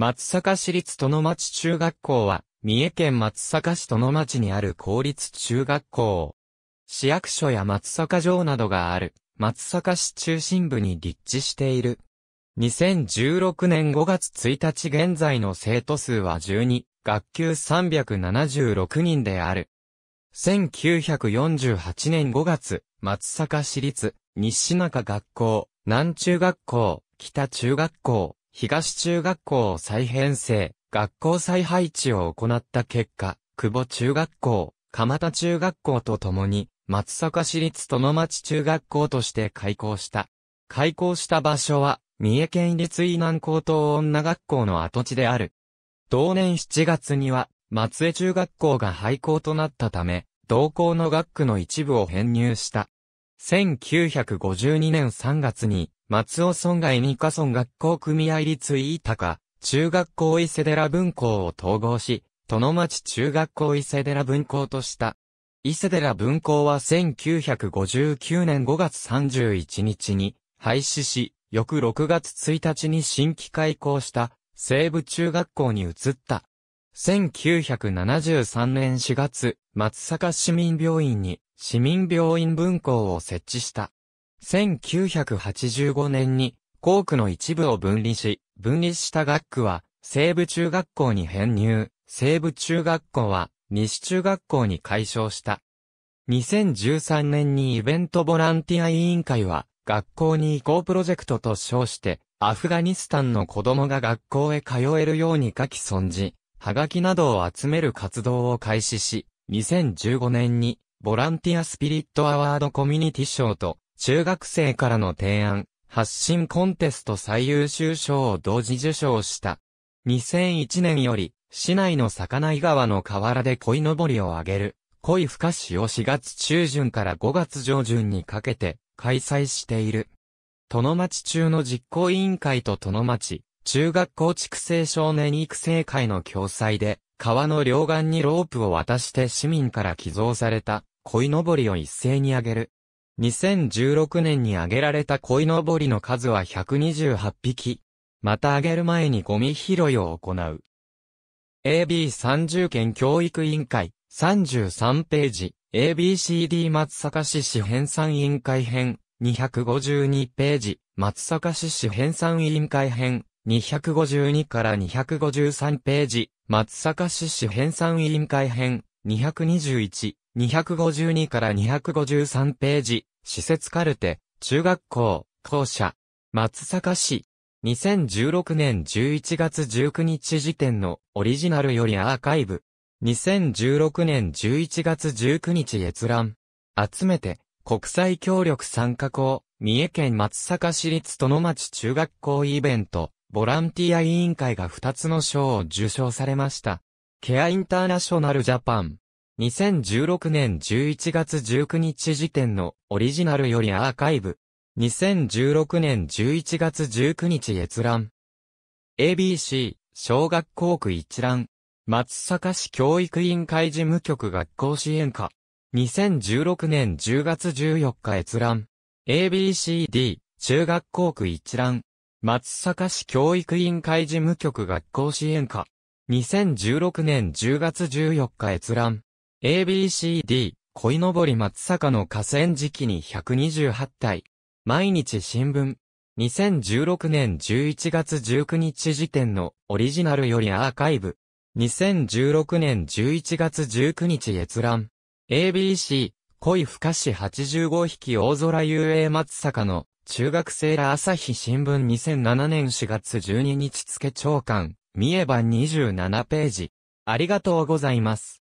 松阪市立殿町中学校は、三重県松阪市殿町にある公立中学校。市役所や松阪城などがある、松阪市中心部に立地している。2016年5月1日現在の生徒数は12、学級376人である。1948年5月、松阪市立、西中学校、南中学校、北中学校、東中学校を再編成、学校再配置を行った結果、久保中学校、蒲田中学校とともに、松阪市立殿町中学校として開校した。開校した場所は、三重県立伊南高等女学校の跡地である。同年7月には、松江中学校が廃校となったため、同校の学区の一部を編入した。1952年3月に、松尾村外二課村学校組合立飯高、中学校伊勢寺分校を統合し、殿町中学校伊勢寺分校とした。伊勢寺分校は1959年5月31日に廃止し、翌6月1日に新規開校した西部中学校に移った。1973年4月、松阪市民病院に市民病院分校を設置した。1985年に、校区の一部を分離し、分離した学区は、西部中学校に編入、西部中学校は、西中学校に解消した。2013年にイベントボランティア委員会は、学校に移行プロジェクトと称して、アフガニスタンの子供が学校へ通えるように書き存じ、はがきなどを集める活動を開始し、2015年にボランティアスピリットアワードコミュニティ賞と、中学生からの提案、発信コンテスト最優秀賞を同時受賞した。2001年より、市内の魚井川の河原で鯉のぼりをあげる、鯉深しを4月中旬から5月上旬にかけて開催している。殿町中の実行委員会と殿町、中学校畜生少年育成会の共催で、川の両岸にロープを渡して市民から寄贈された鯉のぼりを一斉に上げる。2016年に上げられた鯉のぼりの数は128匹。また上げる前にゴミ拾いを行う。AB30 県教育委員会、33ページ、ABCD 松阪市市編纂委員会編、252ページ、松阪市市編纂委員会編、252から253ページ、松阪市市編纂委員会編、221、252から253ページ、施設カルテ、中学校、校舎、松阪市。2016年11月19日時点のオリジナルよりアーカイブ。2016年11月19日閲覧。集めて、国際協力参加校、三重県松阪市立殿町中学校イベント、ボランティア委員会が2つの賞を受賞されました。ケアインターナショナルジャパン。2016年11月19日時点のオリジナルよりアーカイブ。2016年11月19日閲覧。ABC、小学校区一覧。松阪市教育委員会事務局学校支援課。2016年10月14日閲覧。ABCD、中学校区一覧。松阪市教育委員会事務局学校支援課。2016年10月14日閲覧。ABCD、恋のぼり松坂の河川敷に128体。毎日新聞。2016年11月19日時点のオリジナルよりアーカイブ。2016年11月19日閲覧。ABC、恋深し85匹大空遊泳松坂の中学生ら朝日新聞2007年4月12日付長官、三重版27ページ。ありがとうございます。